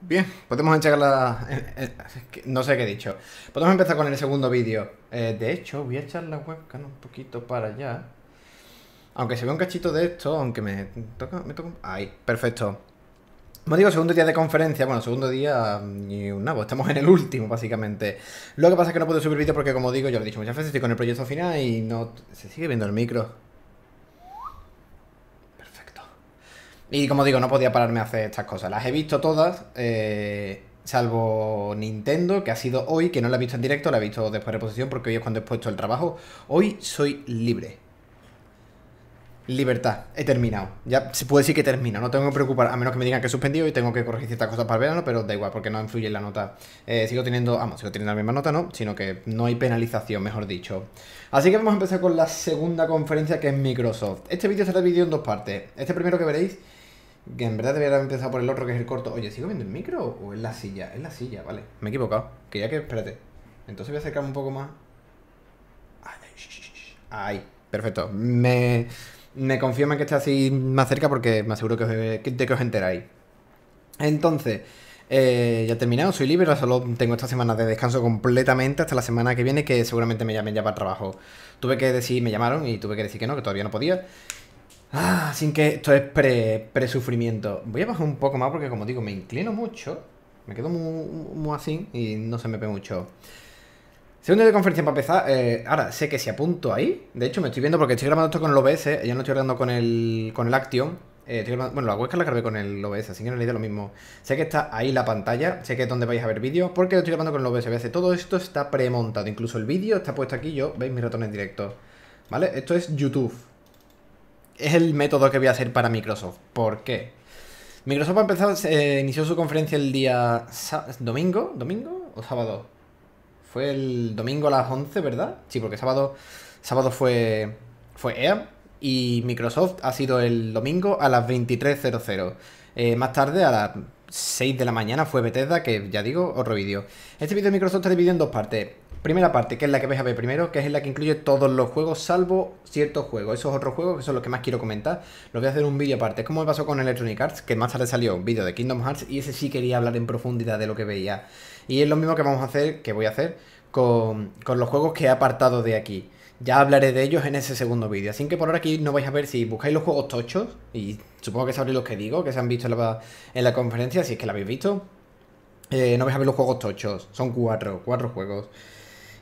Bien, podemos echar la... Eh, eh, no sé qué he dicho. Podemos empezar con el segundo vídeo. Eh, de hecho, voy a echar la webcam un poquito para allá. Aunque se ve un cachito de esto, aunque me toca... Me toca... Ahí, perfecto. Como digo, segundo día de conferencia, bueno, segundo día ni mm, un nabo, estamos en el último básicamente. Lo que pasa es que no puedo subir vídeo porque como digo, ya lo he dicho muchas veces, estoy con el proyecto final y no... Se sigue viendo el micro. Y como digo, no podía pararme a hacer estas cosas. Las he visto todas, eh, salvo Nintendo, que ha sido hoy, que no la he visto en directo, la he visto después de reposición, porque hoy es cuando he puesto el trabajo. Hoy soy libre. Libertad, he terminado. Ya se puede decir que termino, no tengo que preocupar, a menos que me digan que he suspendido y tengo que corregir ciertas cosas para el verano, pero da igual, porque no influye en la nota. Eh, sigo teniendo, vamos, sigo teniendo la misma nota, ¿no? Sino que no hay penalización, mejor dicho. Así que vamos a empezar con la segunda conferencia que es Microsoft. Este vídeo será dividido en dos partes. Este primero que veréis que en verdad debería haber empezado por el otro, que es el corto. Oye, ¿sigo viendo el micro o es la silla? Es la silla, vale. Me he equivocado. Quería que, espérate. Entonces voy a acercarme un poco más. Ahí, perfecto. Me, me confirma que esté así más cerca porque me aseguro que de que os enteráis. Entonces, eh, ya he terminado, soy libre, solo tengo esta semana de descanso completamente hasta la semana que viene, que seguramente me llamen ya para trabajo. Tuve que decir, me llamaron y tuve que decir que no, que todavía no podía. Ah, sin que esto es pre-sufrimiento. Voy a bajar un poco más porque, como digo, me inclino mucho. Me quedo muy, así y no se me ve mucho. Segundo de conferencia para empezar. Eh, ahora, sé que si apunto ahí. De hecho, me estoy viendo porque estoy grabando esto con el OBS. Eh, ya no estoy grabando con el, con el Action. Eh, bueno, la huesca la grabé con el OBS, así que no le es lo mismo. Sé que está ahí la pantalla. Sé que es donde vais a ver vídeos porque lo estoy grabando con el OBS. Todo esto está premontado. Incluso el vídeo está puesto aquí. Yo, veis mis ratones directo ¿Vale? Esto es YouTube es el método que voy a hacer para Microsoft. ¿Por qué? Microsoft, eh, inició su conferencia el día domingo, domingo o sábado. Fue el domingo a las 11, ¿verdad? Sí, porque sábado, sábado fue, fue EA y Microsoft ha sido el domingo a las 23.00. Eh, más tarde, a las 6 de la mañana, fue Bethesda, que ya digo, otro vídeo. Este vídeo de Microsoft está dividido en dos partes primera parte, que es la que vais a ver primero, que es la que incluye todos los juegos, salvo ciertos juegos. Esos otros juegos, que son los que más quiero comentar, los voy a hacer un vídeo aparte. Es como pasó con Electronic Arts, que más tarde salió un vídeo de Kingdom Hearts, y ese sí quería hablar en profundidad de lo que veía. Y es lo mismo que vamos a hacer, que voy a hacer, con, los juegos que he apartado de aquí. Ya hablaré de ellos en ese segundo vídeo. Así que por ahora aquí no vais a ver si buscáis los juegos tochos, y supongo que sabréis los que digo, que se han visto en la, en la conferencia, si es que la habéis visto. Eh, no vais a ver los juegos tochos, son cuatro, cuatro juegos.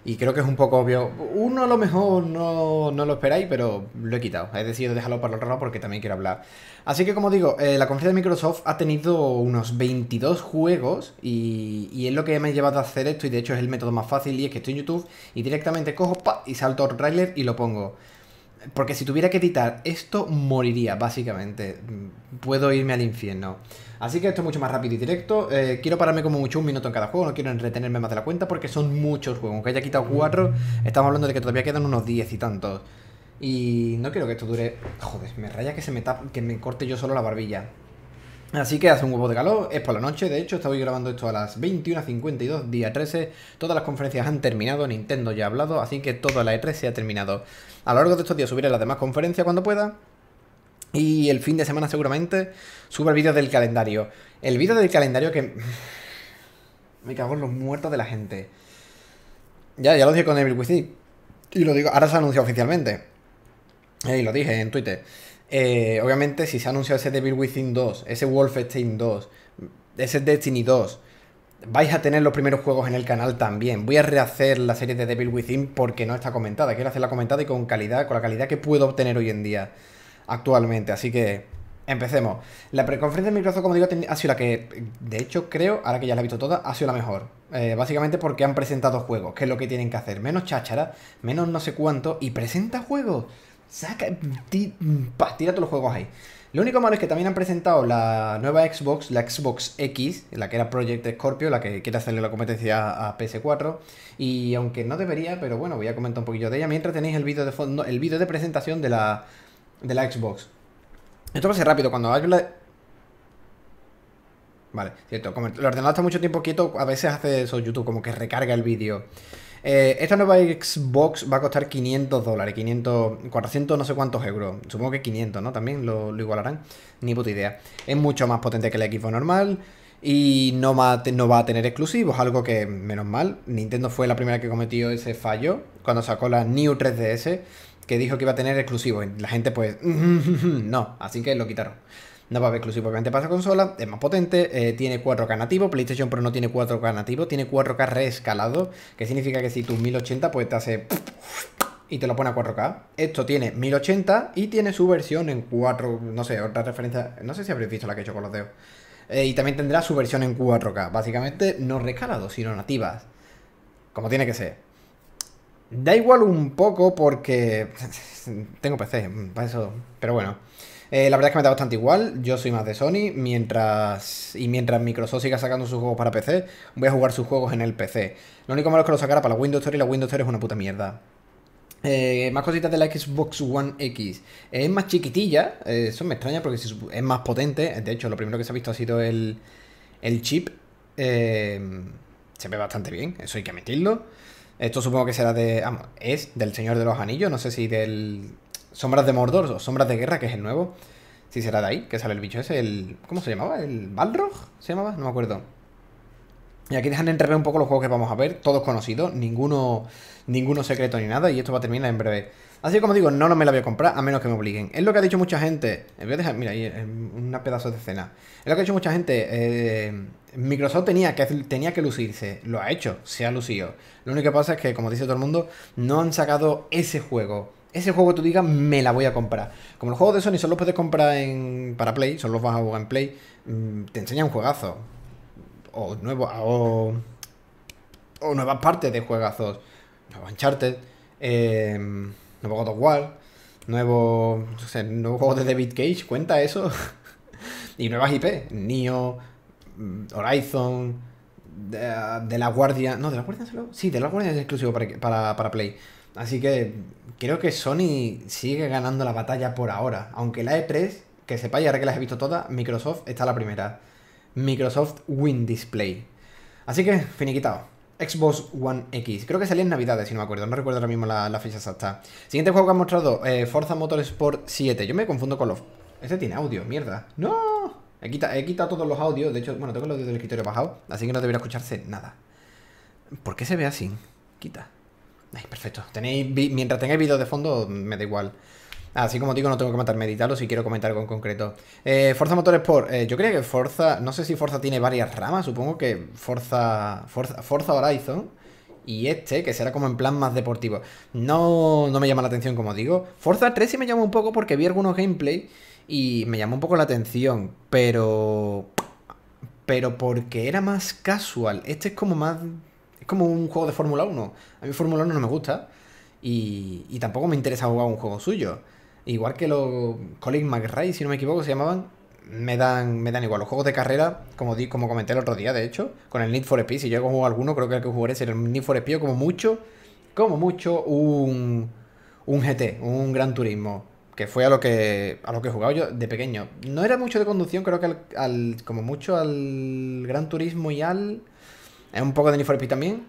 Y creo que es un poco obvio. Uno a lo mejor no, lo esperáis, pero lo he quitado. He decidido dejarlo para el otro porque también quiero hablar. Así que como digo, eh, la conferencia de Microsoft ha tenido unos 22 juegos y, es lo que me ha llevado a hacer esto y de hecho es el método más fácil y es que estoy en YouTube y directamente cojo pa, y salto al trailer y lo pongo. Porque si tuviera que editar esto, moriría, básicamente. Mm, puedo irme al infierno. Así que esto es mucho más rápido y directo. Eh, quiero pararme como mucho un minuto en cada juego, no quiero entretenerme más de la cuenta porque son muchos juegos. Aunque haya quitado cuatro, estamos hablando de que todavía quedan unos diez y tantos. Y no quiero que esto dure... Joder, me raya que se me, que me corte yo solo la barbilla. Así que hace un huevo de calor, es por la noche, de hecho estoy grabando esto a las 21.52, día 13, todas las conferencias han terminado, Nintendo ya ha hablado, así que toda la E3 se ha terminado. A lo largo de estos días subiré las demás conferencias cuando pueda, y el fin de semana seguramente Subo el vídeo del calendario. El vídeo del calendario que... Me cago en los muertos de la gente. Ya, ya lo dije con Devil Within. Y lo digo, ahora se ha anunciado oficialmente. Y lo dije en Twitter. Eh, obviamente, si se ha anunciado ese Devil Within 2, ese Wolfenstein 2, ese Destiny 2, vais a tener los primeros juegos en el canal también. Voy a rehacer la serie de Devil Within porque no está comentada. Quiero hacerla comentada y con calidad, con la calidad que puedo obtener hoy en día actualmente. Así que empecemos. La preconferencia de Microsoft, como digo, ha sido la que, de hecho, creo, ahora que ya la he visto toda, ha sido la mejor. Eh, básicamente porque han presentado juegos, que es lo que tienen que hacer. Menos cháchara, menos no sé cuánto, y presenta juegos. Saca, tira todos los juegos ahí. Lo único malo es que también han presentado la nueva Xbox, la Xbox X, la que era Project Scorpio, la que quiere hacerle la competencia a PS4. Y aunque no debería, pero bueno, voy a comentar un poquillo de ella mientras tenéis el vídeo de fondo, el vídeo de presentación de la de la Xbox. Esto va a ser rápido, cuando hablo la Vale, cierto, como el ordenador está mucho tiempo quieto, a veces hace eso YouTube, como que recarga el vídeo. Eh, esta nueva Xbox va a costar 500 dólares, 500, 400 no sé cuántos euros. Supongo que 500, ¿no? También lo, igualarán. Ni puta idea. Es mucho más potente que el equipo normal y no no va a tener exclusivos, algo que, menos mal, Nintendo fue la primera que cometió ese fallo cuando sacó la New 3DS que dijo que iba a tener exclusivo. la gente, pues, no, así que lo quitaron. No va a haber exclusivo, obviamente, para consola. Es más potente, eh, tiene 4K nativo. PlayStation Pro no tiene 4K nativo, tiene 4K reescalado. Que significa que si tus 1080, pues te hace. Y te lo pone a 4K. Esto tiene 1080 y tiene su versión en 4. No sé, otra referencia. No sé si habréis visto la que he hecho con los dedos. Eh, y también tendrá su versión en 4K. Básicamente, no reescalado, sino nativas. Como tiene que ser. Da igual un poco porque tengo PC, para eso. Pero bueno. Eh, la verdad es que me da bastante igual, yo soy más de Sony, mientras y mientras Microsoft siga sacando sus juegos para PC, voy a jugar sus juegos en el PC. Lo único malo es que lo sacara para la Windows Store y la Windows Store es una puta mierda. Eh, más cositas de la Xbox One X. es más chiquitilla, eh, eso me extraña porque es más potente. De hecho, lo primero que se ha visto ha sido el, el chip. se ve bastante bien, eso hay que admitirlo. Esto supongo que será de. es del Señor de los Anillos, no sé si del. Sombras de Mordor o Sombras de Guerra, que es el nuevo. Si será de ahí, que sale el bicho ese, el. ¿Cómo se llamaba? ¿El Balrog? ¿Se llamaba? No me acuerdo. Y aquí dejan de entrar un poco los juegos que vamos a ver, todos conocidos, ninguno, ninguno secreto ni nada, y esto va a terminar en breve. Así como digo, no, no me la voy a comprar a menos que me obliguen. Es lo que ha dicho mucha gente. Eh, voy a dejar, mira, ahí eh, un pedazo de escena. Es lo que ha dicho mucha gente. Eh, Microsoft tenía que, tenía que lucirse. Lo ha hecho, se ha lucido. Lo único que pasa es que, como dice todo el mundo, no han sacado ese juego. Ese juego tú digas, me la voy a comprar. Como los juegos de Sony solo puedes comprar en, para Play, solo los vas a jugar en Play, mm, te enseña un juegazo. O nuevo, o, o nuevas partes de juegazos. Nuevo Uncharted. Eh, nuevo God of War, nuevo, juego de David Cage, cuenta eso. y nuevas IP, Neo, mm, Horizon, de, la Guardia. No, de la Guardia solo. Sí, de la Guardia es exclusivo para, para, Play. Así que creo que Sony sigue ganando la batalla por ahora. Aunque la E3, que sepáis, ahora que las he visto todas, Microsoft está la primera. Microsoft Win Display. Así que, finiquitado. Xbox One X. Creo que salía en Navidades, si no me acuerdo. No recuerdo ahora mismo la, la fecha exacta. Siguiente juego que ha mostrado, eh, Forza Motorsport 7. Yo me confundo con los... Este tiene audio, mierda. ¡No! He quitado, todos los audios. De hecho, bueno, tengo los audios del escritorio bajado. Así que no debería escucharse nada. ¿Por qué se ve así? Quita. Ay, perfecto. Tenéis, mientras tengáis vídeo de fondo, me da igual. Así como digo, no tengo que matar meditarlo si quiero comentar algo en concreto. Eh, Forza Motorsport, eh, yo creo que Forza, no sé si Forza tiene varias ramas, supongo que Forza, Forza, Forza Horizon y este, que será como en plan más deportivo. No, no me llama la atención, como digo. Forza 3 sí me llama un poco porque vi algunos gameplay y me llamó un poco la atención, pero... Pero porque era más casual. Este es como más... Es como un juego de Fórmula 1. A mí Fórmula 1 no me gusta. Y, y tampoco me interesa jugar un juego suyo igual que los Colin McRae, si no me equivoco, se llamaban, me dan, me dan igual. Los juegos de carrera, como, di, como comenté el otro día, de hecho, con el Need for Speed, si yo juego alguno, creo que el que jugaré será el Need for Speed, como mucho, como mucho, un, GT, un Gran Turismo, que fue a lo que, a lo que jugaba yo de pequeño. No era mucho de conducción, creo que al, como mucho al Gran Turismo y al... Es un poco de Need for Speed también.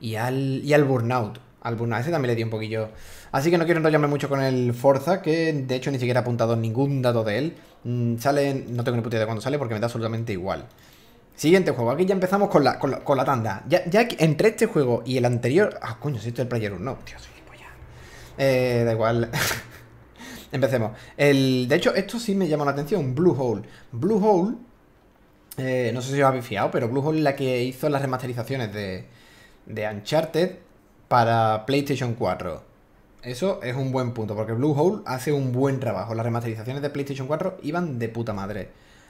Y al, y al Burnout. Albuna. ese también le dio un poquillo. Así que no quiero enrollarme mucho con el Forza, que de hecho ni siquiera he apuntado ningún dato de él. Mm, sale, no tengo ni puta idea de cuándo sale porque me da absolutamente igual. Siguiente juego, aquí ya empezamos con la, con la, tanda. Ya, entre este juego y el anterior... Ah, coño, si esto es el Player 1, no, tío, soy ya. Eh, da igual. Empecemos. El, de hecho, esto sí me llama la atención, Blue Hole. Blue Hole, eh, no sé si os habéis fiado, pero Blue Hole es la que hizo las remasterizaciones de, de Uncharted para PlayStation 4. Eso es un buen punto, porque Blue Hole hace un buen trabajo. Las remasterizaciones de PlayStation 4 iban de puta madre.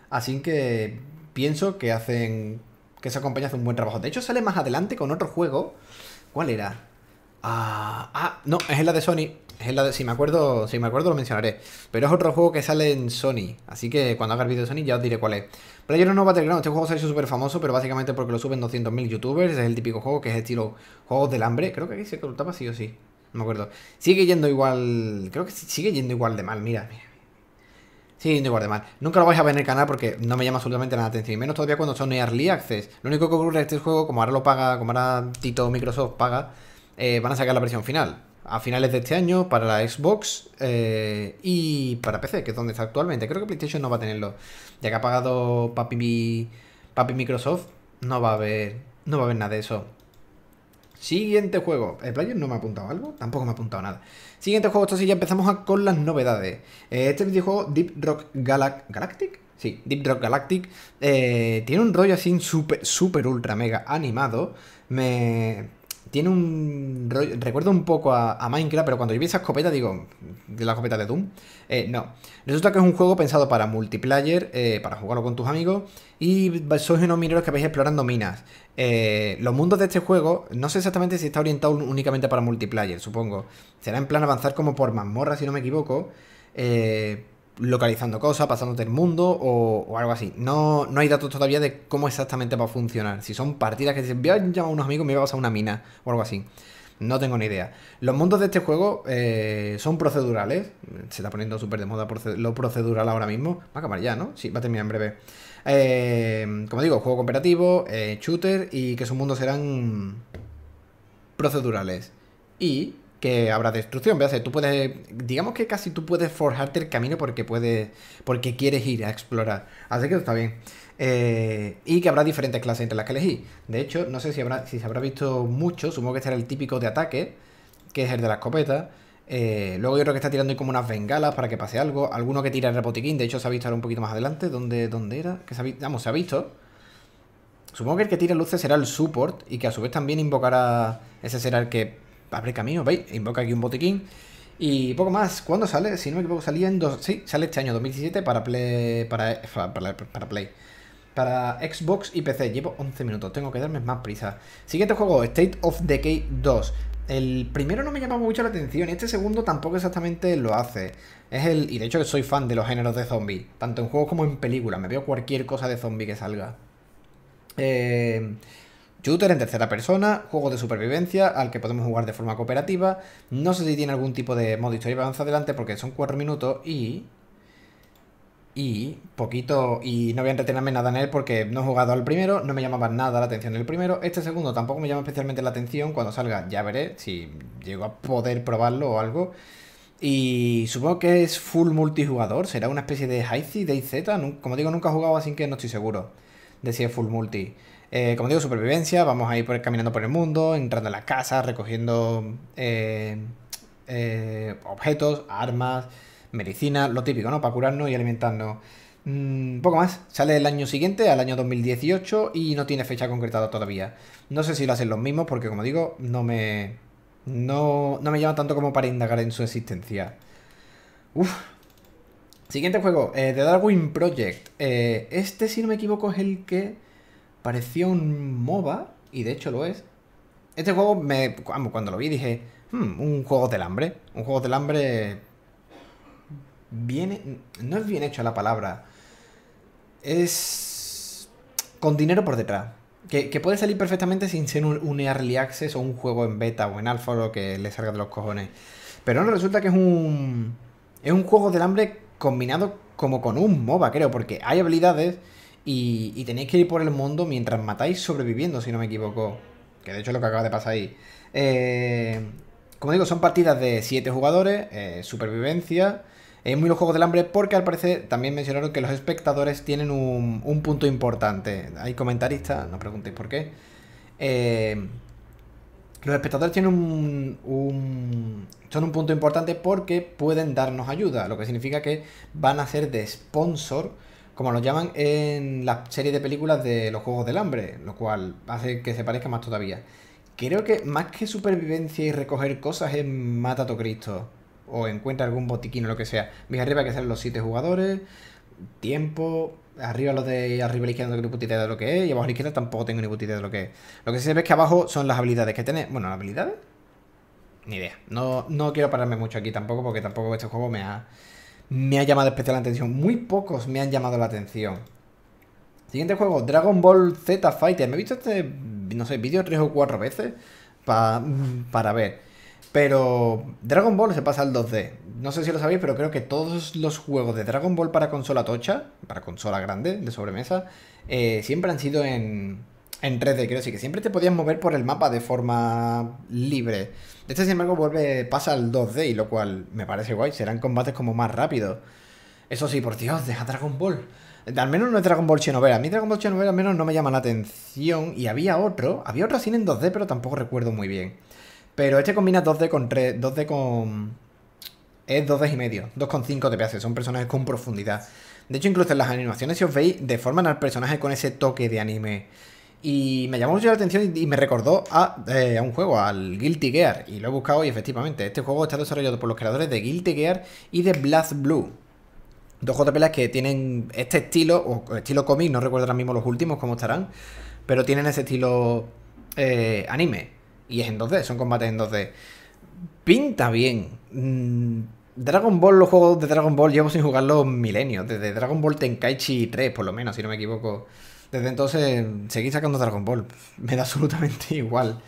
Así que pienso que hacen. que esa compañía hace un buen trabajo. De hecho, sale más adelante con otro juego. ¿Cuál era? Ah, ah no, es la de Sony. Es la de, si me acuerdo, si me acuerdo lo mencionaré. Pero es otro juego que sale en Sony. Así que cuando haga el vídeo de Sony ya os diré cuál es. Player no Battleground, este juego se ha hecho súper famoso, pero básicamente porque lo suben 200.000 youtubers, es el típico juego que es estilo juegos del hambre, creo que aquí se cortaba sí o sí, no me acuerdo. Sigue yendo igual, creo que sigue yendo igual de mal, mira, sigue yendo igual de mal. Nunca lo vais a ver en el canal porque no me llama absolutamente la atención. Y menos todavía cuando son early access. Lo único que ocurre es este juego, como ahora lo paga, como ahora Tito Microsoft paga, eh, van a sacar la versión final a finales de este año para la Xbox eh, y para PC, que es donde está actualmente. Creo que PlayStation no va a tenerlo. Ya que ha pagado Papi, Microsoft, no va a haber. No va a nada de eso. Siguiente juego. El player no me ha apuntado algo, tampoco me ha apuntado nada. Siguiente juego, esto sí, ya empezamos con las novedades. Eh, este videojuego, Deep Rock Galactic. Sí, Deep Rock Galactic. Eh, tiene un rollo así súper, súper, ultra, mega animado. Me tiene un recuerdo un poco a, Minecraft, pero cuando yo vi esa escopeta digo, de la escopeta de Doom, eh, no. Resulta que es un juego pensado para multiplayer, eh, para jugarlo con tus amigos, y sois unos mineros que vais explorando minas. Eh, los mundos de este juego, no sé exactamente si está orientado únicamente para multiplayer, supongo. Será en plan avanzar como por mazmorra, si no me equivoco. Eh, localizando cosas, pasándote el mundo o, algo así. No, no hay datos todavía de cómo exactamente va a funcionar. Si son partidas que dicen, voy a llamar a unos amigos, y me voy a pasar una mina o algo así. No tengo ni idea. Los mundos de este juego eh, son procedurales. Se está poniendo súper de moda lo procedural ahora mismo. Va a acabar ya, ¿no? Sí, va a terminar en breve. Eh, como digo, juego cooperativo, eh, shooter y que sus mundos serán procedurales. Y que habrá destrucción. voy tú puedes, digamos que casi tú puedes forjarte el camino porque puedes, porque quieres ir a explorar. Así que está bien. Eh, y que habrá diferentes clases entre las que elegí. De hecho, no sé si, habrá, si se habrá visto mucho, supongo que este era el típico de ataque, que es el de la escopeta. Eh, luego yo creo que está tirando ahí como unas bengalas para que pase algo. Alguno que tira el repotiquín, de hecho se ha visto ahora un poquito más adelante. ¿Dónde, dónde era? Que vamos, se ha visto. Supongo que el que tira luces será el support y que a su vez también invocará... Ese será el que abre camino, ¿veis? Invoca aquí un botiquín. Y poco más, ¿cuándo sale? Si no me equivoco, salía en... Dos, sí, sale este año 2017 para Play... Para, para, Play. Para Xbox y PC. Llevo 11 minutos, tengo que darme más prisa. Siguiente juego, State of Decay 2. El primero no me llama mucho la atención y este segundo tampoco exactamente lo hace. Es el... Y de hecho soy fan de los géneros de zombies. Tanto en juegos como en películas. Me veo cualquier cosa de zombie que salga. Eh... Shooter en tercera persona, juego de supervivencia al que podemos jugar de forma cooperativa. No sé si tiene algún tipo de modo historia para avanzar adelante porque son cuatro minutos y... Y poquito... Y no voy a entretenerme nada en él porque no he jugado al primero, no me llamaba nada la atención el primero. Este segundo tampoco me llama especialmente la atención. Cuando salga ya veré si llego a poder probarlo o algo. Y supongo que es full multijugador. Será una especie de Hi-Z, Como digo, nunca he jugado así que no estoy seguro de si es full multi. Eh, como digo, supervivencia, vamos a ir caminando por el mundo, entrando a la casa, recogiendo eh, eh, objetos, armas, medicina, lo típico, ¿no? Para curarnos y alimentarnos. Mm, poco más, sale el año siguiente, al año 2018, y no tiene fecha concretada todavía. No sé si lo hacen los mismos, porque como digo, no me. No, me llama tanto como para indagar en su existencia. Uf, Siguiente juego, The Darwin Project. este, si no me equivoco, es el que Pareció un MOBA, y de hecho lo es. Este juego, me, cuando lo vi, dije, hmm, un juego del hambre. Un juego del hambre... Bien, no es bien hecho la palabra. Es... Con dinero por detrás. Que, puede salir perfectamente sin ser un, early access o un juego en beta o en alfa o lo que le salga de los cojones. Pero no resulta que es un... Es un juego del hambre combinado como con un MOBA, creo, porque hay habilidades y, tenéis que ir por el mundo mientras matáis sobreviviendo, si no me equivoco. Que de hecho es lo que acaba de pasar ahí. Eh, como digo, son partidas de 7 jugadores, eh, supervivencia. Es muy los juegos del hambre porque al parecer también mencionaron que los espectadores tienen un, punto importante. Hay comentaristas, no preguntéis por qué. Eh, los espectadores tienen un, son un punto importante porque pueden darnos ayuda, lo que significa que van a ser de sponsor como lo llaman en la serie de películas de los Juegos del Hambre, lo cual hace que se parezca más todavía. Creo que más que supervivencia y recoger cosas es mata a Cristo o encuentra algún botiquín o lo que sea. Mira arriba que salen los 7 jugadores, tiempo, arriba los de arriba a la izquierda no tengo ni puta idea de lo que es, y abajo a la izquierda tampoco tengo ni puta idea de lo que es. Lo que se ve es que abajo son las habilidades que tenés. Bueno, las habilidades, ni idea. No, no quiero pararme mucho aquí tampoco porque tampoco este juego me ha me ha llamado especial la atención. Muy pocos me han llamado la atención. Siguiente juego, Dragon Ball Z Fighter. Me he visto este, no sé, vídeo tres o cuatro veces pa, mm, para ver. Pero Dragon Ball se pasa al 2D. No sé si lo sabéis, pero creo que todos los juegos de Dragon Ball para consola tocha, para consola grande, de sobremesa, eh, siempre han sido en, en 3D. creo. sí que siempre te podías mover por el mapa de forma libre. Este, sin embargo, vuelve, pasa al 2D, y lo cual me parece guay. Serán combates como más rápidos. Eso sí, por Dios, deja Dragon Ball. Al menos no es Dragon Ball Xenoverse. A mí Dragon Ball Xenoverse al menos no me llama la atención. Y había otro, había otro así en 2D, pero tampoco recuerdo muy bien. Pero este combina 2D con 3, 2D con... Es 2D y medio, 2,5 TPS, son personajes con profundidad. De hecho, incluso en las animaciones, si os veis, deforman al personaje con ese toque de anime y me llamó mucho la atención y me recordó eh, a, un juego, al Guilty Gear. Y lo he buscado y efectivamente, este juego está desarrollado por los creadores de Guilty Gear y de Blast Blue. Dos JPLs que tienen este estilo, o estilo cómic, no recuerdo ahora mismo los últimos cómo estarán, pero tienen ese estilo eh, anime. Y es en 2D, son combates en 2D. Pinta bien. Mm, Dragon Ball, los juegos de Dragon Ball Llevamos sin jugarlos milenios, desde Dragon Ball Tenkaichi 3, por lo menos, si no me equivoco. Desde entonces seguí sacando Dragon Ball. Me da absolutamente igual.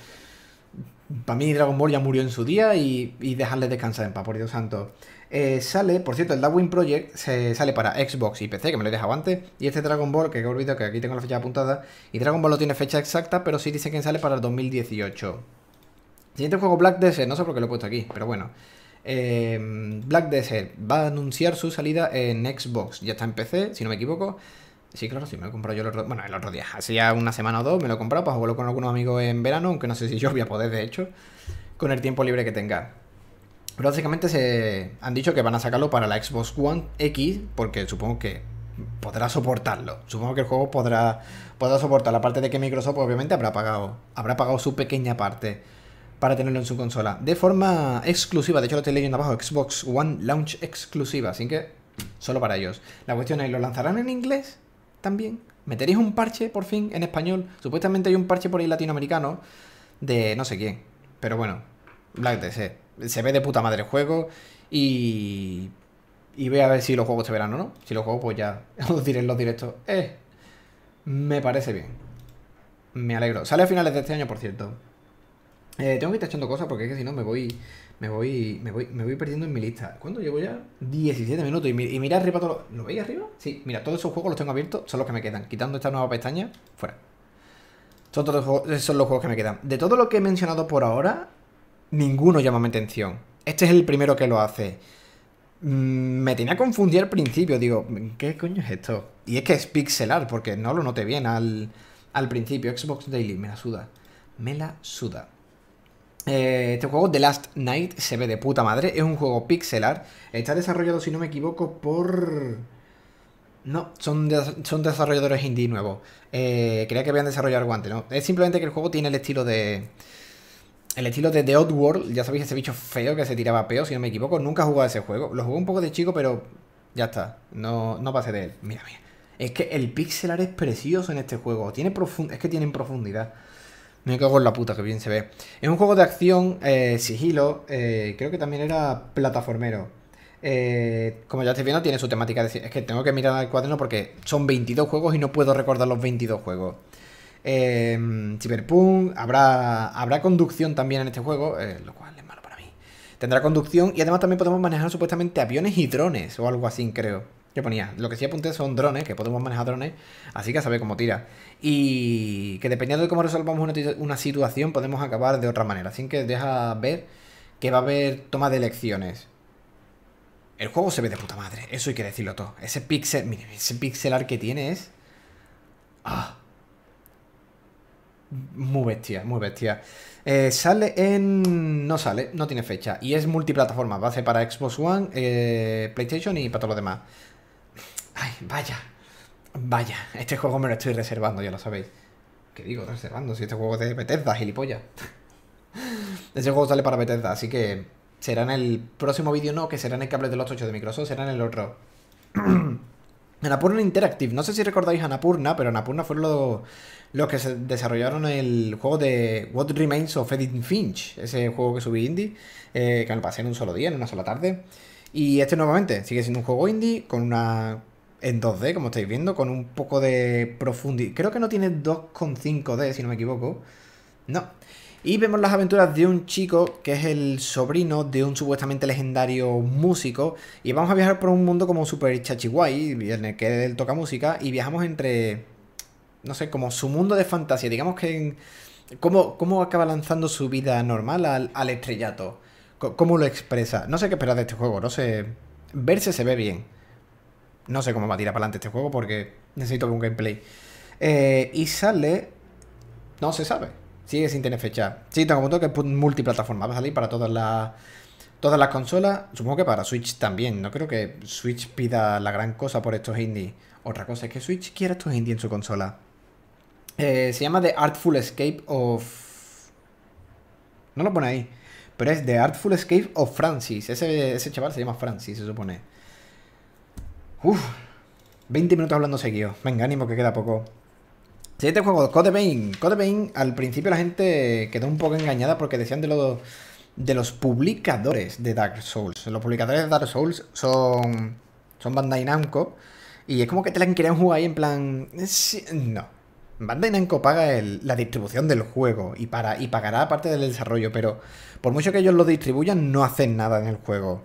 Para mí Dragon Ball ya murió en su día y, y dejarle descansar en paz, por Dios santo. Eh, sale, por cierto, el Darwin Project se sale para Xbox y PC, que me lo he dejado antes. Y este Dragon Ball, que he olvidado que aquí tengo la fecha apuntada. Y Dragon Ball no tiene fecha exacta, pero sí dice que sale para el 2018. Siguiente juego, Black Desert. No sé por qué lo he puesto aquí, pero bueno. Eh, Black Desert va a anunciar su salida en Xbox. Ya está en PC, si no me equivoco. Sí, claro, sí, me lo he comprado yo el otro, bueno, el otro día, hacía una semana o dos, me lo he comprado para jugarlo con algunos amigos en verano, aunque no sé si yo voy a poder, de hecho, con el tiempo libre que tenga. Pero básicamente se han dicho que van a sacarlo para la Xbox One X, porque supongo que podrá soportarlo. Supongo que el juego podrá, podrá soportar. La parte de que Microsoft obviamente habrá pagado, habrá pagado su pequeña parte para tenerlo en su consola. De forma exclusiva, de hecho lo estoy leyendo abajo, Xbox One Launch exclusiva, así que solo para ellos. La cuestión es, ¿lo lanzarán en inglés? también. ¿Meteréis un parche por fin en español? Supuestamente hay un parche por ahí latinoamericano de no sé quién. Pero bueno, Black Se ve de puta madre el juego y. Y voy a ver si lo juego este verano, ¿no? Si lo juego, pues ya os diré en los directos. Eh, me parece bien. Me alegro. Sale a finales de este año, por cierto. Eh, tengo que ir echando cosas porque es que si no me voy, me voy, me voy, me voy perdiendo en mi lista. ¿Cuándo llevo ya? 17 minutos. Y, mira arriba todo lo, veis arriba? Sí, mira, todos esos juegos los tengo abiertos, son los que me quedan. Quitando esta nueva pestaña, fuera. Son los juegos, son los juegos que me quedan. De todo lo que he mencionado por ahora, ninguno llama mi atención. Este es el primero que lo hace. Mm, me tenía confundido al principio, digo, ¿qué coño es esto? Y es que es pixelar, porque no lo noté bien al, al principio. Xbox Daily, me la suda. Me la suda. Eh, este juego, The Last Night, se ve de puta madre. Es un juego pixelar. Está desarrollado, si no me equivoco, por... No, son, son desarrolladores indie nuevos. Eh, creía que habían desarrollado guante, ¿no? Es simplemente que el juego tiene el estilo de... El estilo de The Odd World, ya sabéis ese bicho feo que se tiraba peo, si no me equivoco. Nunca he jugado a ese juego. Lo jugó un poco de chico, pero ya está. No, no pasé de él. Mira, mira. Es que el pixelar es precioso en este juego. Tiene es que tienen profundidad. Me cago en la puta, que bien se ve. Es un juego de acción, eh, sigilo, eh, creo que también era plataformero. Eh, como ya estáis viendo, tiene su temática. De... Es que tengo que mirar al cuaderno porque son 22 juegos y no puedo recordar los 22 juegos. Em, Cyberpunk, habrá, habrá conducción también en este juego, lo cual es malo para mí. Tendrá conducción y además también podemos manejar supuestamente aviones y drones o algo así, creo. Yo ponía. Lo que sí apunté son drones, que podemos manejar drones, así que sabe saber cómo tira. Y que dependiendo de cómo resolvamos una, situación, podemos acabar de otra manera. Así que deja ver que va a haber toma de elecciones. El juego se ve de puta madre, eso hay que decirlo todo. Ese pixel, mire, ese pixelar que tiene es... Ah. Muy bestia, muy bestia. Eh, sale en... No sale, no tiene fecha. Y es multiplataforma. Va a ser para Xbox One, eh, PlayStation y para todo lo demás vaya. Vaya, este juego me lo estoy reservando, ya lo sabéis. ¿Qué digo? Reservando, si este juego es de Bethesda, gilipollas. este juego sale para Bethesda, así que será en el próximo vídeo, no, que será en el cable de los 8 de Microsoft, será en el otro. Anapurna Interactive, no sé si recordáis Napurna, pero Napurna fueron los, que desarrollaron el juego de What Remains of Edith Finch, ese juego que subí indie, eh, que me pasé en un solo día, en una sola tarde. Y este nuevamente sigue siendo un juego indie con una en 2D, como estáis viendo, con un poco de profundidad. Creo que no tiene 2,5D, si no me equivoco. No. Y vemos las aventuras de un chico que es el sobrino de un supuestamente legendario músico. Y vamos a viajar por un mundo como super Chachiguay. en el que él toca música. Y viajamos entre, no sé, como su mundo de fantasía. Digamos que... ¿cómo, acaba lanzando su vida normal al, al estrellato? ¿Cómo lo expresa? No sé qué esperar de este juego, no sé... Verse se ve bien, no sé cómo va a tirar para adelante este juego porque necesito algún un gameplay. Eh, y sale... No se sabe. Sigue sin tener fecha. Sí, tengo punto que es multiplataforma. Va a salir para todas las... Todas las consolas, supongo que para Switch también. No creo que Switch pida la gran cosa por estos indies. Otra cosa es que Switch quiere estos indies en su consola. Eh, se llama The Artful Escape of... No lo pone ahí. Pero es The Artful Escape of Francis. Ese, ese chaval se llama Francis, se supone. Uf, 20 minutos hablando seguido. Venga, ánimo que queda poco. Siguiente juego, Code Vein. Code Vein, al principio la gente quedó un poco engañada porque decían de los, de los publicadores de Dark Souls. Los publicadores de Dark Souls son, son Bandai Namco. Y es como que te la querían jugar ahí en plan... No. Bandai Namco paga la distribución del juego y, para, y pagará parte del desarrollo, pero por mucho que ellos lo distribuyan, no hacen nada en el juego.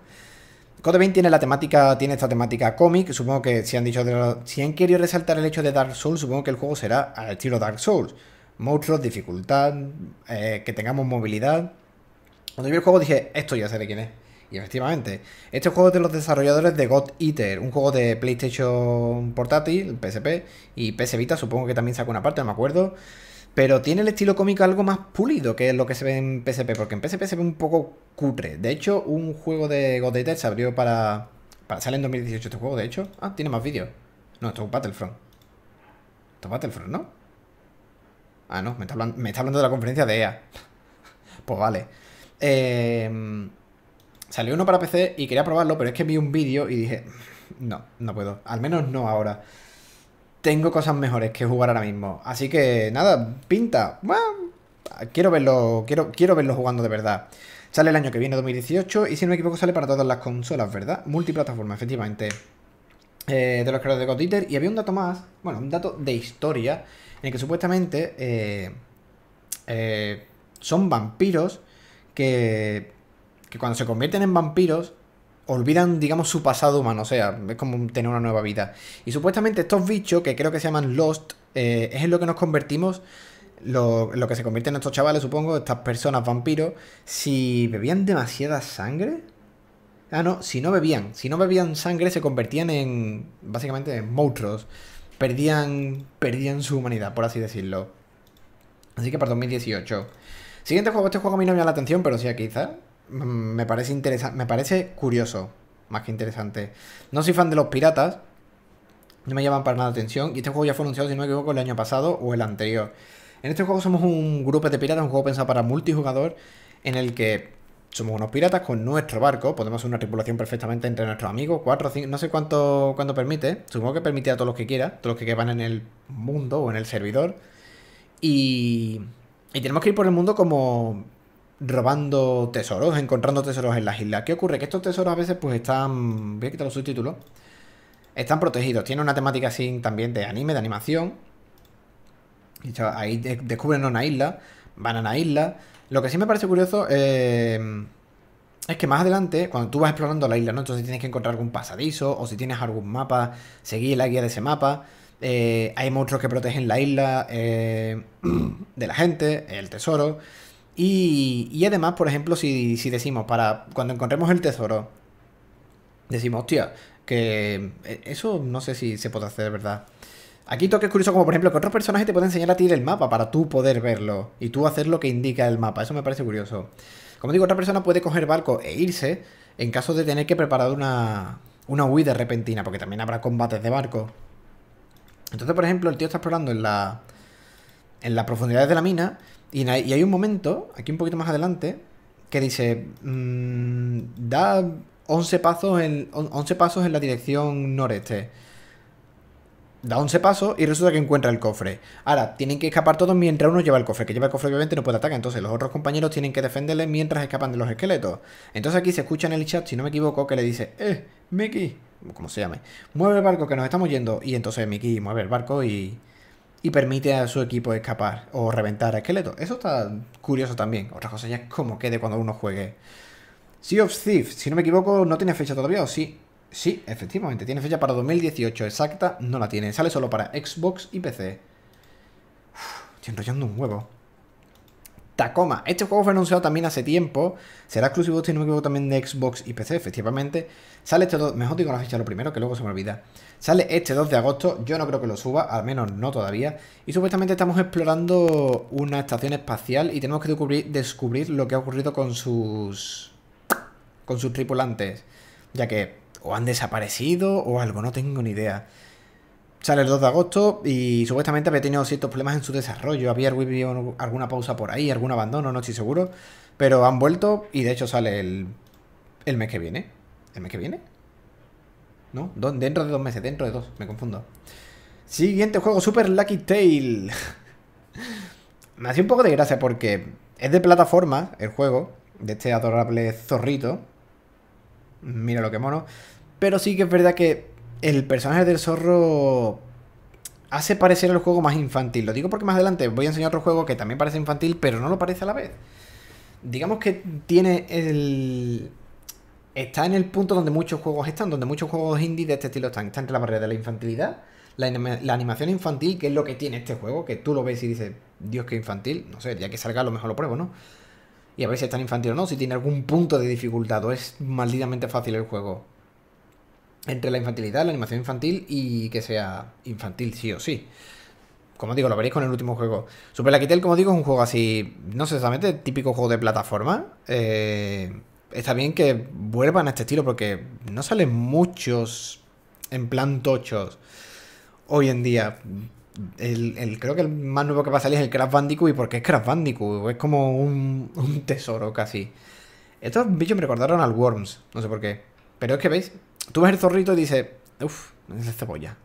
Code Vein tiene la temática, tiene esta temática cómic. Supongo que si han dicho de si han querido resaltar el hecho de Dark Souls, supongo que el juego será al estilo Dark Souls. Monstruos, dificultad, eh, que tengamos movilidad. Cuando vi el juego dije, esto ya sé de quién es. Y efectivamente, este juego es de los desarrolladores de God Eater, un juego de PlayStation portátil, PSP y PS Vita, supongo que también sacó una parte, no me acuerdo. Pero tiene el estilo cómico algo más pulido que lo que se ve en PSP, porque en PSP se ve un poco cutre. De hecho, un juego de God Eater se abrió para. Para salir en 2018 este juego, de hecho. Ah, tiene más vídeos. No, esto es Battlefront. Esto es Battlefront, ¿no? Ah, no, me está hablando, de la conferencia de EA. pues vale. Em, salió uno para PC y quería probarlo, pero es que vi un vídeo y dije. No, no puedo. Al menos no ahora tengo cosas mejores que jugar ahora mismo. Así que nada, pinta. quiero verlo, quiero, quiero verlo jugando de verdad. Sale el año que viene, 2018, y si no me equivoco sale para todas las consolas, ¿verdad? Multiplataforma, efectivamente. Eh, de los creadores de God Eater. Y había un dato más, bueno, un dato de historia, en el que supuestamente eh, eh, son vampiros que, que cuando se convierten en vampiros olvidan, digamos, su pasado humano, o sea, es como tener una nueva vida. Y supuestamente estos bichos, que creo que se llaman Lost, eh, es en lo que nos convertimos, lo, que se convierte en estos chavales, supongo, estas personas vampiros, si bebían demasiada sangre. Ah, no, si no bebían, si no bebían sangre se convertían en, básicamente, en monstruos. Perdían, perdían su humanidad, por así decirlo. Así que para 2018. Siguiente juego, este juego a mí no me llama la atención, pero sí, quizá me parece interesante, me parece curioso, más que interesante. No soy fan de los piratas, no me llaman para nada la atención, y este juego ya fue anunciado, si no me equivoco, el año pasado o el anterior. En este juego somos un grupo de piratas, un juego pensado para multijugador, en el que somos unos piratas con nuestro barco, podemos hacer una tripulación perfectamente entre nuestros amigos, cuatro, cinco, no sé cuánto, cuánto permite, supongo que permite a todos los que quiera, todos los que van en el mundo o en el servidor, y, y tenemos que ir por el mundo como robando tesoros, encontrando tesoros en las islas. ¿Qué ocurre? Que estos tesoros a veces pues están... Voy a quitar los subtítulos. Están protegidos. Tiene una temática así también de anime, de animación. Ahí descubren una isla, van a una isla. Lo que sí me parece curioso eh, es que más adelante, cuando tú vas explorando la isla, ¿no? Entonces tienes que encontrar algún pasadizo o si tienes algún mapa, seguir la guía de ese mapa. Eh, hay monstruos que protegen la isla eh, de la gente, el tesoro. Y, y además, por ejemplo, si, si, decimos, para cuando encontremos el tesoro, decimos, hostia, que eh, eso no sé si se puede hacer, ¿verdad? Aquí es curioso como por ejemplo que otros personajes te pueden enseñar a ti el mapa para tú poder verlo y tú hacer lo que indica el mapa. Eso me parece curioso. Como digo, otra persona puede coger barco e irse en caso de tener que preparar una, una huida repentina, porque también habrá combates de barco. Entonces, por ejemplo, el tío está explorando en la en las profundidades de la mina y, hay un momento, aquí un poquito más adelante, que dice, mm, da 11 pasos, en, 11 pasos en la dirección noreste. Da 11 pasos y resulta que encuentra el cofre. Ahora, tienen que escapar todos mientras uno lleva el cofre. Que lleva el cofre obviamente no puede atacar. Entonces los otros compañeros tienen que defenderle mientras escapan de los esqueletos. Entonces aquí se escucha en el chat, si no me equivoco, que le dice, eh, Mickey, como se llame, mueve el barco que nos estamos yendo. Y entonces Mickey mueve el barco y y permite a su equipo escapar o reventar esqueletos. Eso está curioso también. Otra cosa ya es cómo quede cuando uno juegue. Sea of Thieves, si no me equivoco, no tiene fecha todavía, ¿o sí? Sí, efectivamente, tiene fecha para 2018 exacta, no la tiene, sale solo para Xbox y PC. Uff, estoy enrollando un huevo. Tacoma. Este juego fue anunciado también hace tiempo. Será exclusivo, si no me también de Xbox y PC, efectivamente. Sale este 2... Mejor digo la lo primero, que luego se me olvida. Sale este 2 de agosto. Yo no creo que lo suba, al menos no todavía. Y supuestamente estamos explorando una estación espacial y tenemos que descubrir, descubrir lo que ha ocurrido con sus... con sus tripulantes. Ya que o han desaparecido o algo, no tengo ni idea. Sale el 2 de agosto y supuestamente había tenido ciertos problemas en su desarrollo. Había vivido alguna pausa por ahí, algún abandono, no estoy seguro. Pero han vuelto y de hecho sale el, el mes que viene. ¿El mes que viene? ¿No? Dentro de dos meses, dentro de dos, me confundo. Siguiente juego, Super Lucky Tail. me hace un poco de gracia porque es de plataforma el juego, de este adorable zorrito. Mira lo que mono. Pero sí que es verdad que el personaje del zorro hace parecer el juego más infantil. Lo digo porque más adelante voy a enseñar otro juego que también parece infantil, pero no lo parece a la vez. Digamos que tiene el... Está en el punto donde muchos juegos están, donde muchos juegos indie de este estilo están. Está entre la barrera de la infantilidad, la, animación infantil, que es lo que tiene este juego, que tú lo ves y dices, Dios, que infantil. No sé, ya que salga a lo mejor lo pruebo, ¿no? Y a ver si es tan infantil o no, si tiene algún punto de dificultad o es maldidamente fácil el juego entre la infantilidad, la animación infantil y que sea infantil sí o sí. Como digo, lo veréis con el último juego. Super Laquitel, como digo, es un juego así, no sé exactamente, típico juego de plataforma. Eh, está bien que vuelvan a este estilo porque no salen muchos en plan tochos hoy en día. El, creo que el más nuevo que va a salir es el Crash Bandicoot. ¿Y por qué es Crash Bandicoot? Es como un, un tesoro casi. Estos bichos me recordaron al Worms, no sé por qué. Pero es que veis, Tú ves el zorrito y dices, uff, es cebolla.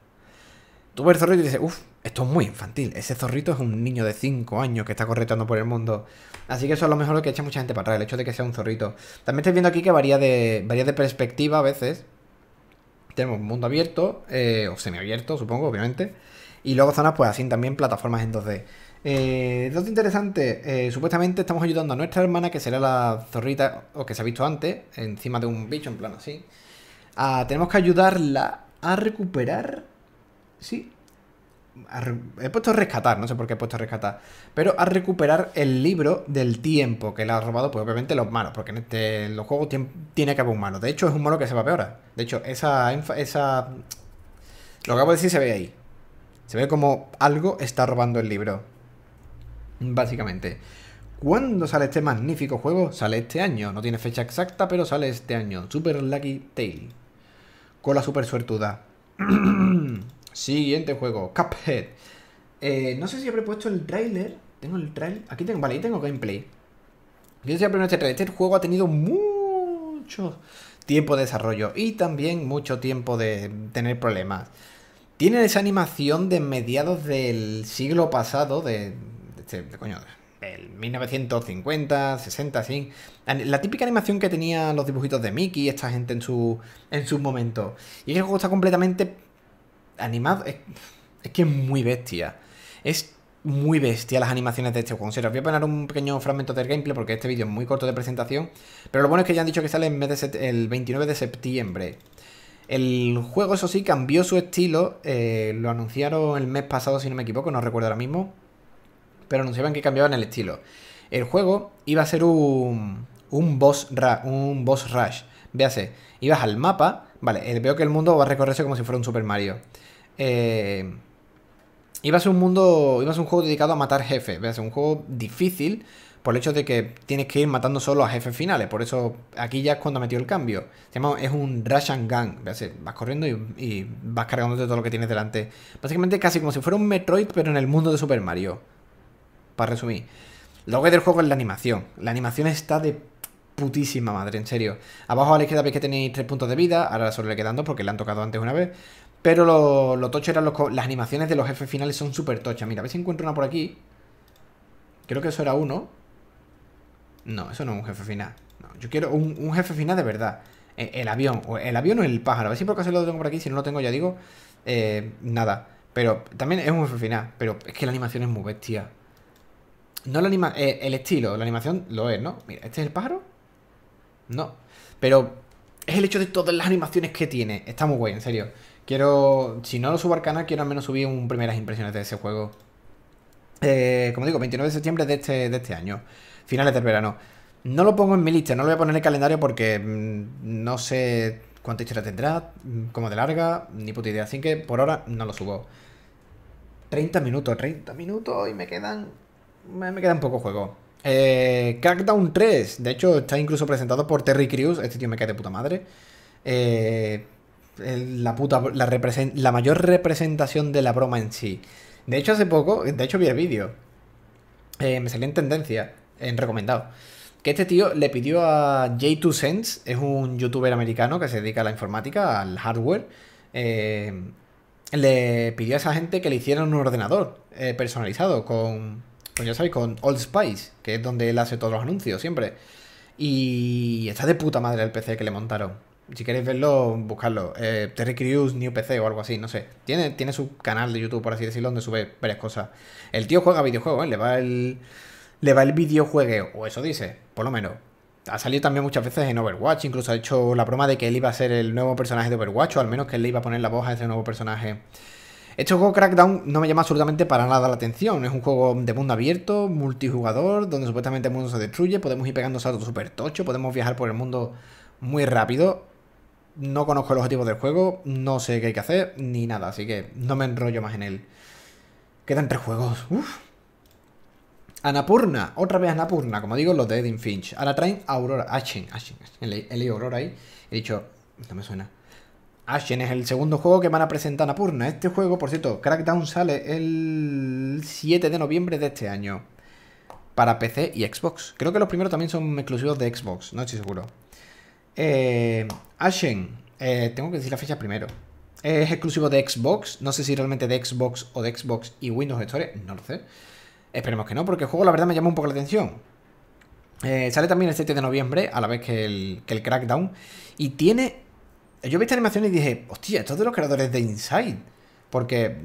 Tú ves el zorrito y dices, uff, esto es muy infantil. Ese zorrito es un niño de 5 años que está correteando por el mundo. Así que eso es lo mejor lo que echa mucha gente para atrás, el hecho de que sea un zorrito. También estoy viendo aquí que varía de, de perspectiva a veces. Tenemos mundo abierto, eh, o semiabierto, supongo, obviamente. Y luego zonas, pues así también, plataformas en 2D. Eh, dato interesante, eh, supuestamente estamos ayudando a nuestra hermana, que será la zorrita, o que se ha visto antes, encima de un bicho, en plan así. Ah, tenemos que ayudarla a recuperar. Sí. He puesto rescatar, no sé por qué he puesto rescatar. Pero a recuperar el libro del tiempo que le ha robado, pues obviamente los malos. Porque en, este, los juegos tiene que haber un malo. De hecho, es un malo que se va a peor. De hecho, esa. esa... Lo que acabo de decir se ve ahí. Se ve como algo está robando el libro. Básicamente. ¿Cuándo sale este magnífico juego? Sale este año. No tiene fecha exacta, pero sale este año. Super Lucky Tale con la super suertuda. Siguiente juego, Cuphead. Eh, no sé si habré puesto el trailer. Tengo el trailer. Aquí tengo, vale, ahí tengo gameplay. Yo este, este juego ha tenido mucho tiempo de desarrollo y también mucho tiempo de tener problemas. Tiene esa animación de mediados del siglo pasado, de, de este, coño, el 1950, 60, así. La típica animación que tenían los dibujitos de Mickey, esta gente en su, en su momento. Y el juego está completamente animado. Es, que es muy bestia. Es muy bestia las animaciones de este juego. os voy a poner un pequeño fragmento del gameplay porque este vídeo es muy corto de presentación. Pero lo bueno es que ya han dicho que sale el 29 de septiembre. El juego, eso sí, cambió su estilo. Eh, lo anunciaron el mes pasado, si no me equivoco, no recuerdo ahora mismo pero anunciaban que cambiaban el estilo. El juego iba a ser un, boss, un boss rush. Véase, ibas al mapa, vale, eh, veo que el mundo va a recorrerse como si fuera un Super Mario. Eh, iba a ser un mundo, iba a un juego dedicado a matar jefes, véase, un juego difícil por el hecho de que tienes que ir matando solo a jefes finales, por eso aquí ya es cuando metió el cambio. Se es un rush and gun, véase, vas corriendo y, y vas cargándote todo lo que tienes delante. Básicamente casi como si fuera un Metroid, pero en el mundo de Super Mario para resumir. Lo que del juego es la animación. La animación está de putísima madre, en serio. Abajo a la izquierda veis que tenéis tres puntos de vida, ahora solo le quedan dos porque le han tocado antes una vez. Pero lo, tocho eran los, las animaciones de los jefes finales son súper tochas. Mira, a ver si encuentro una por aquí. Creo que eso era uno. No, eso no es un jefe final. yo quiero un, jefe final de verdad. E, el, avión, o el avión o el pájaro. A ver si por casualidad lo tengo por aquí, si no lo tengo ya digo, eh, nada. Pero también es un jefe final, pero es que la animación es muy bestia. No la anima eh, el estilo, la animación lo es, ¿no? Mira, ¿este es el pájaro? No. Pero es el hecho de todas las animaciones que tiene. Está muy guay, en serio. Quiero, si no lo subo al canal, quiero al menos subir un primeras impresiones de ese juego. Eh, como digo, 29 de septiembre este, de este, año. Finales del verano. No lo pongo en mi lista, no lo voy a poner en el calendario porque mm, no sé cuánta historia tendrá, mm, cómo de larga, ni puta idea. Así que por ahora no lo subo. 30 minutos, 30 minutos y me quedan me queda un poco juego. Eh, Crackdown 3, de hecho está incluso presentado por Terry Crews, este tío me cae de puta madre. Eh, la, puta, la, mayor representación de la broma en sí. De hecho hace poco, de hecho vi el vídeo, eh, me salió en tendencia, en recomendado, que este tío le pidió a J2Sense, es un youtuber americano que se dedica a la informática, al hardware, eh, le pidió a esa gente que le hicieran un ordenador personalizado con pues ya sabéis, con Old Spice, que es donde él hace todos los anuncios siempre. Y está de puta madre el PC que le montaron. Si queréis verlo, buscarlo. Eh, Terry Crews, New PC o algo así, no sé. Tiene, tiene su canal de YouTube, por así decirlo, donde sube varias cosas. El tío juega videojuegos, ¿eh? le va el. Le va el videojuegueo, o eso dice, por lo menos. Ha salido también muchas veces en Overwatch, incluso ha hecho la broma de que él iba a ser el nuevo personaje de Overwatch, o al menos que él le iba a poner la voz a ese nuevo personaje este juego Crackdown no me llama absolutamente para nada la atención. Es un juego de mundo abierto, multijugador, donde supuestamente el mundo se destruye, podemos ir pegando saltos súper tocho, podemos viajar por el mundo muy rápido. No conozco el objetivo del juego, no sé qué hay que hacer, ni nada, así que no me enrollo más en él. Quedan tres juegos. Anapurna, otra vez Anapurna, como digo, los de Edin Finch. Ahora traen Aurora, Ashen, He leído Aurora ahí, he dicho, no me suena. Ashen es el segundo juego que van a presentar a Purna. Este juego, por cierto, Crackdown sale el 7 de noviembre de este año. Para PC y Xbox. Creo que los primeros también son exclusivos de Xbox, no estoy seguro. Eh, Ashen, eh, tengo que decir la fecha primero. Es exclusivo de Xbox. No sé si realmente de Xbox o de Xbox y Windows Store. No lo sé. Esperemos que no, porque el juego la verdad me llama un poco la atención. Eh, sale también el 7 de noviembre, a la vez que el, que el Crackdown. Y tiene yo vi esta animación y dije, hostia, esto es de los creadores de Inside. Porque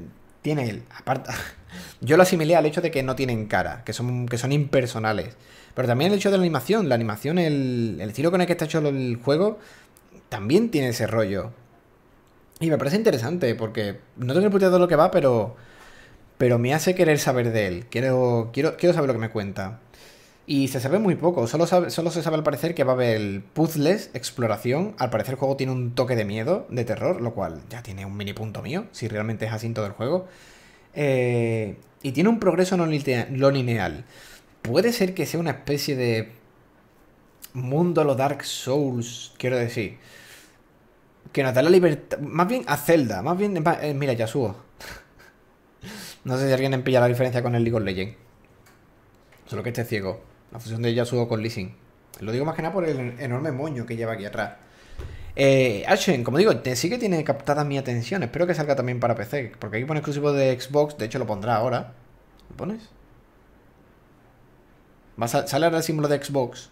tiene el. Aparte, yo lo asimilé al hecho de que no tienen cara, que son, que son impersonales. Pero también el hecho de la animación. La animación, el, el estilo con el que está hecho el juego, también tiene ese rollo. Y me parece interesante porque no tengo el puteado de lo que va, pero. Pero me hace querer saber de él. Quiero, quiero, quiero saber lo que me cuenta. Y se sabe muy poco, solo, se sabe al parecer que va a haber puzzles, exploración, al parecer el juego tiene un toque de miedo, de terror, lo cual ya tiene un mini punto mío, si realmente es así en todo el juego. Eh, y tiene un progreso no, lineal. Puede ser que sea una especie de mundo a los Dark Souls, quiero decir. Que nos da la libertad. Más bien a Zelda, más bien. Eh, mira, ya subo. no sé si alguien pilla la diferencia con el League of Legends. Solo que esté ciego. La fusión de Yasuo con leasing Lo digo más que nada por el enorme moño que lleva aquí atrás. Eh, Ashen, como digo, sí que tiene captada mi atención. Espero que salga también para PC. Porque aquí pone exclusivo de Xbox. De hecho, lo pondrá ahora. ¿Lo pones? Va a, sale ahora el símbolo de Xbox.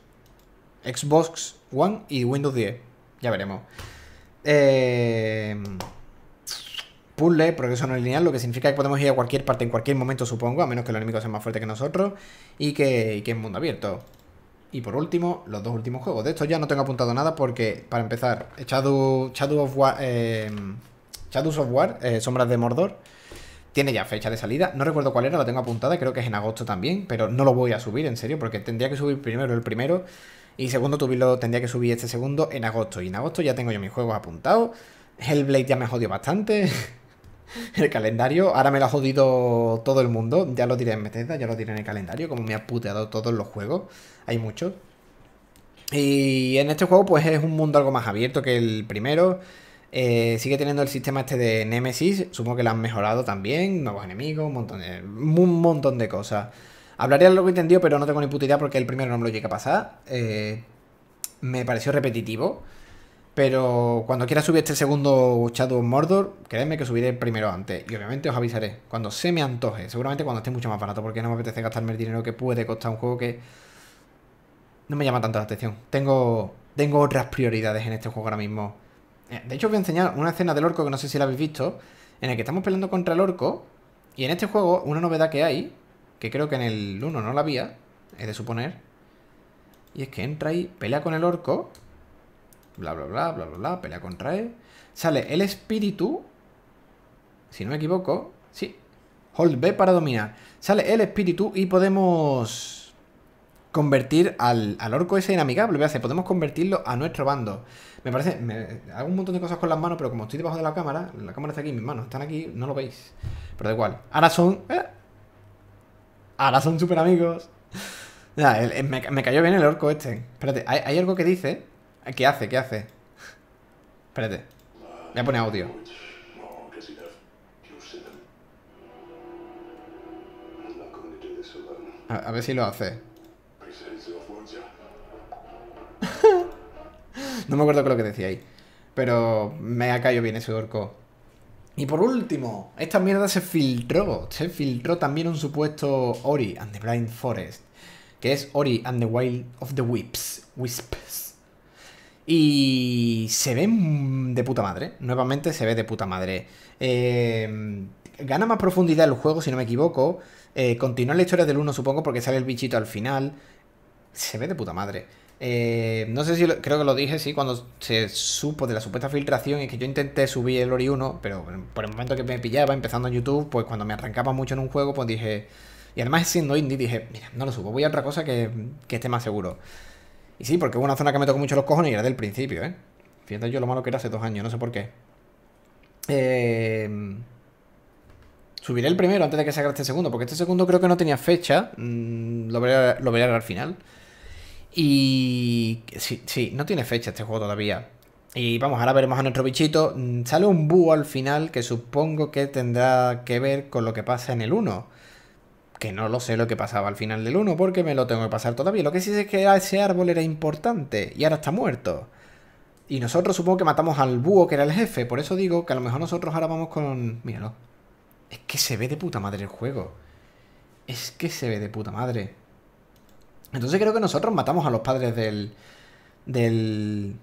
Xbox One y Windows 10. Ya veremos. Eh porque progreso no es lineal, lo que significa que podemos ir a cualquier parte en cualquier momento, supongo, a menos que los enemigos sean más fuertes que nosotros, y que, es mundo abierto. Y por último, los dos últimos juegos. De estos ya no tengo apuntado nada porque, para empezar, Shadow, of War, eh, Shadow eh, Sombras de Mordor, tiene ya fecha de salida. No recuerdo cuál era, la tengo apuntada, creo que es en agosto también, pero no lo voy a subir, en serio, porque tendría que subir primero el primero y segundo tendría que subir este segundo en agosto. Y en agosto ya tengo yo mis juegos apuntados. Hellblade ya me jodió bastante. el calendario. Ahora me lo ha jodido todo el mundo. Ya lo diré en meteta, ya lo diré en el calendario, como me ha puteado todos los juegos. Hay muchos. Y en este juego, pues es un mundo algo más abierto que el primero. Eh, sigue teniendo el sistema este de Nemesis. Supongo que lo han mejorado también. Nuevos enemigos, un montón de, un montón de cosas. Hablaré algo entendido, pero no tengo ni puta porque el primero no me lo llegué a pasar. Eh, me pareció repetitivo. Pero cuando quiera subir este segundo Shadow Mordor, créeme que subiré primero antes. Y obviamente os avisaré cuando se me antoje. Seguramente cuando esté mucho más barato, porque no me apetece gastarme el dinero que puede costar un juego que no me llama tanto la atención. Tengo, tengo otras prioridades en este juego ahora mismo. Eh, de hecho, os voy a enseñar una escena del orco que no sé si la habéis visto, en el que estamos peleando contra el orco. Y en este juego, una novedad que hay, que creo que en el 1 no la había, es de suponer, y es que entra y pelea con el orco bla, bla, bla, bla, bla, bla, pelea contra él. Sale el espíritu, si no me equivoco, sí, hold B para dominar. Sale el espíritu y podemos convertir al, orco ese en amigable, hacer? podemos convertirlo a nuestro bando. Me parece, hago un montón de cosas con las manos, pero como estoy debajo de la cámara, la cámara está aquí, mis manos están aquí, no lo veis. Pero da igual. Ahora son... Eh, ahora son súper amigos. me, cayó bien el orco este. Espérate, hay algo que dice Ah, ¿Qué hace? ¿Qué hace? Espérate. Voy pone audio. A, ver si lo hace. no me acuerdo con lo que decía ahí. Pero me ha caído bien ese orco. Y por último, esta mierda se filtró. Se filtró también un supuesto Ori and the Blind Forest. Que es Ori and the Wild of the Whips. Wisps. Y se ve de puta madre. Nuevamente se ve de puta madre. Eh, gana más profundidad el juego, si no me equivoco. Eh, continúa la historia del 1, supongo, porque sale el bichito al final. Se ve de puta madre. Eh, no sé si creo que lo dije, sí, cuando se supo de la supuesta filtración y que yo intenté subir el Ori 1, pero por el momento que me pillaba empezando en YouTube, pues cuando me arrancaba mucho en un juego, pues dije... Y además siendo indie dije, mira, no lo subo, voy a otra cosa que, que esté más seguro. Y sí, porque es una zona que me tocó mucho los cojones y era del principio, ¿eh? Fíjate yo lo malo que era hace dos años, no sé por qué. Em, subiré el primero antes de que salga este segundo, porque este segundo creo que no tenía fecha. Mm, lo, veré, al final. Y... Sí, sí, no tiene fecha este juego todavía. Y vamos, ahora veremos a nuestro bichito. Mm, sale un búho al final que supongo que tendrá que ver con lo que pasa en el 1 que no lo sé lo que pasaba al final del 1 porque me lo tengo que pasar todavía. Lo que sí sé es que ese árbol era importante y ahora está muerto. Y nosotros supongo que matamos al búho que era el jefe. Por eso digo que a lo mejor nosotros ahora vamos con... Míralo. Es que se ve de puta madre el juego. Es que se ve de puta madre. Entonces creo que nosotros matamos a los padres del... Del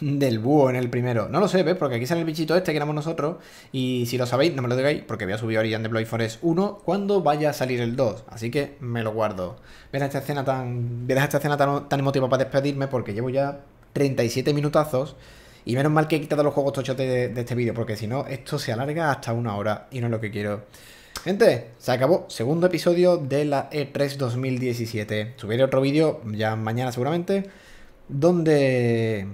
del búho en el primero. No lo sé, ¿ves? Porque aquí sale el bichito este que éramos nosotros. Y si lo sabéis, no me lo digáis, porque voy a subir Origin de Blood Forest 1 cuando vaya a salir el 2. Así que me lo guardo. Verás esta escena tan. Verás esta escena tan, emotiva para despedirme, porque llevo ya 37 minutazos. Y menos mal que he quitado los juegos tochotes de este vídeo, porque si no, esto se alarga hasta una hora y no es lo que quiero. Gente, se acabó segundo episodio de la E3 2017. Subiré otro vídeo ya mañana seguramente, donde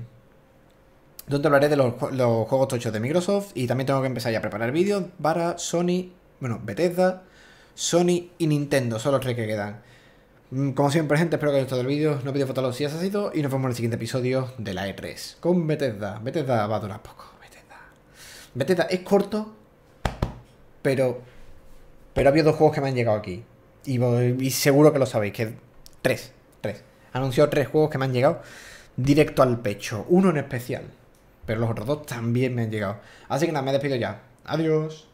donde hablaré de los, juegos tochos de Microsoft y también tengo que empezar ya a preparar vídeos para Sony, bueno, Bethesda, Sony y Nintendo, son los tres que quedan. Mm, como siempre, gente, espero que haya gustado el vídeo. No pido fotos si has así y nos vemos en el siguiente episodio de la E3 con Bethesda. Bethesda va a durar poco, Bethesda. Bethesda es corto, pero pero habido dos juegos que me han llegado aquí y, y seguro que lo sabéis, que tres, tres. Anunció tres juegos que me han llegado directo al pecho, uno en especial. Pero los otros dos también me han llegado. Así que nada, me despido ya. Adiós.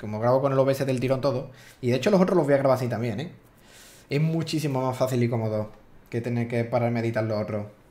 Como grabo con el OBS del tirón todo. Y de hecho los otros los voy a grabar así también, ¿eh? Es muchísimo más fácil y cómodo que tener que pararme a editar los otros.